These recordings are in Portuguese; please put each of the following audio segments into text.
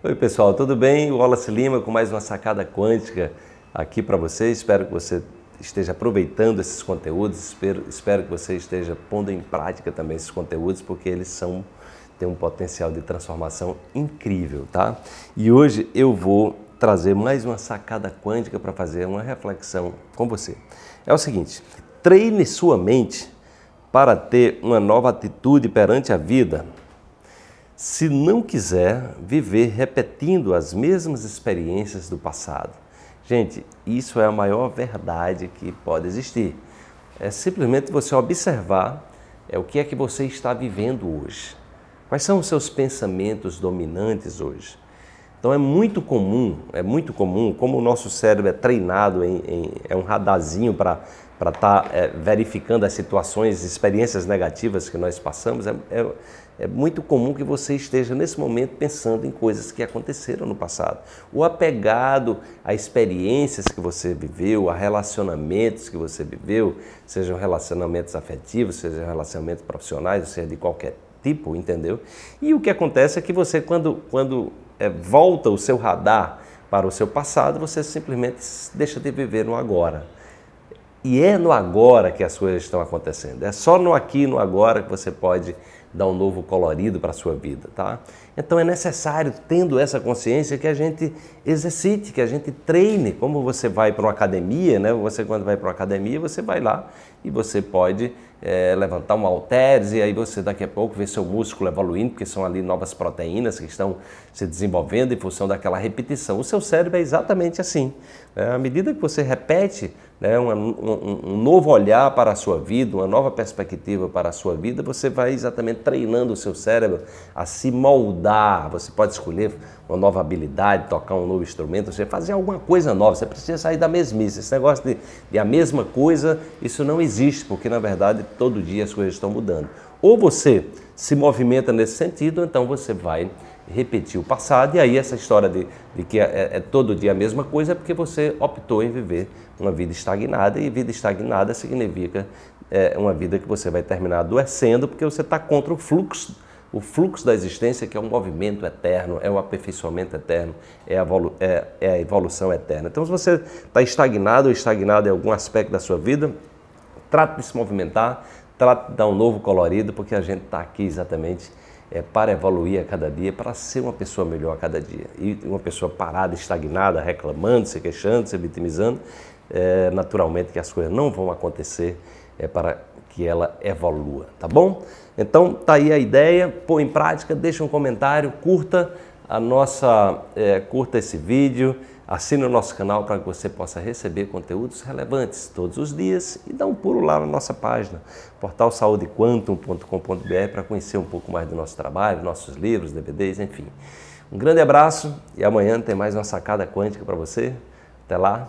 Oi, pessoal, tudo bem? Wallace Lima com mais uma sacada quântica aqui para você. Espero que você esteja aproveitando esses conteúdos, espero, espero que você esteja pondo em prática também esses conteúdos, porque eles são têm um potencial de transformação incrível, tá? E hoje eu vou trazer mais uma sacada quântica para fazer uma reflexão com você. É o seguinte: treine sua mente para ter uma nova atitude perante a vida se não quiser viver repetindo as mesmas experiências do passado. Gente, isso é a maior verdade que pode existir. É simplesmente você observar é, o que é que você está vivendo hoje. Quais são os seus pensamentos dominantes hoje? Então é muito comum, é muito comum, como o nosso cérebro é treinado, em, em é um radarzinho para para estar tá, é, verificando as situações, experiências negativas que nós passamos, é, é, é, muito comum que você esteja nesse momento pensando em coisas que aconteceram no passado, ou apegado a experiências que você viveu, a relacionamentos que você viveu, sejam relacionamentos afetivos, sejam relacionamentos profissionais, ou seja, de qualquer tipo, entendeu? E o que acontece é que você, quando, quando eh, volta o seu radar para o seu passado, você simplesmente deixa de viver no agora e é no agora que as coisas estão acontecendo. É só no aqui e no agora que você pode dar um novo colorido para a sua vida, tá? Então é necessário, tendo essa consciência, que a gente exercite, que a gente treine. Como você vai para uma academia, né? Você quando vai para uma academia, você vai lá e você pode é, levantar um halteres e aí você daqui a pouco vê seu músculo evoluindo, porque são ali novas proteínas que estão se desenvolvendo em função daquela repetição. O seu cérebro é exatamente assim. Né? À medida que você repete né, um, um, um novo olhar para a sua vida, uma nova perspectiva para a sua vida, você vai exatamente treinando o seu cérebro a se moldar você pode escolher uma nova habilidade, tocar um novo instrumento, você fazer alguma coisa nova, você precisa sair da mesmice. Esse negócio de, de a mesma coisa, isso não existe, porque na verdade todo dia as coisas estão mudando. Ou você se movimenta nesse sentido, ou então você vai repetir o passado, e aí essa história de, de que é, é, é todo dia a mesma coisa é porque você optou em viver uma vida estagnada, e vida estagnada significa é, uma vida que você vai terminar adoecendo porque você está contra o fluxo o fluxo da existência, que é um movimento eterno, é o um aperfeiçoamento eterno, é a, é, é a evolução eterna. Então, se você está estagnado ou estagnado em algum aspecto da sua vida, trate de se movimentar, trate de dar um novo colorido, porque a gente está aqui exatamente é, para evoluir a cada dia, para ser uma pessoa melhor a cada dia. E uma pessoa parada, estagnada, reclamando, se queixando, se vitimizando, é, naturalmente que as coisas não vão acontecer é para que ela evolua, tá bom? Então tá aí a ideia, põe em prática, deixa um comentário, curta a nossa, é, curta esse vídeo, assina o nosso canal para que você possa receber conteúdos relevantes todos os dias e dá um pulo lá na nossa página, portalsaudequantum.com.br para conhecer um pouco mais do nosso trabalho, nossos livros, DVDs, enfim. Um grande abraço e amanhã tem mais uma sacada quântica para você. Até lá,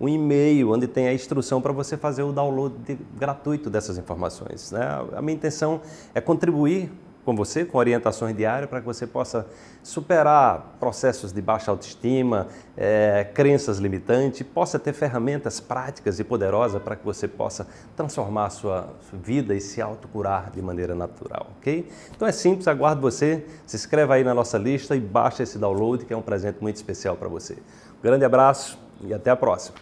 um e-mail onde tem a instrução para você fazer o download de, gratuito dessas informações. Né? A minha intenção é contribuir com você, com orientações diárias, para que você possa superar processos de baixa autoestima, é, crenças limitantes, possa ter ferramentas práticas e poderosas para que você possa transformar a sua vida e se autocurar de maneira natural, ok? Então é simples, aguardo você, se inscreva aí na nossa lista e baixa esse download que é um presente muito especial para você. Um grande abraço e até a próxima!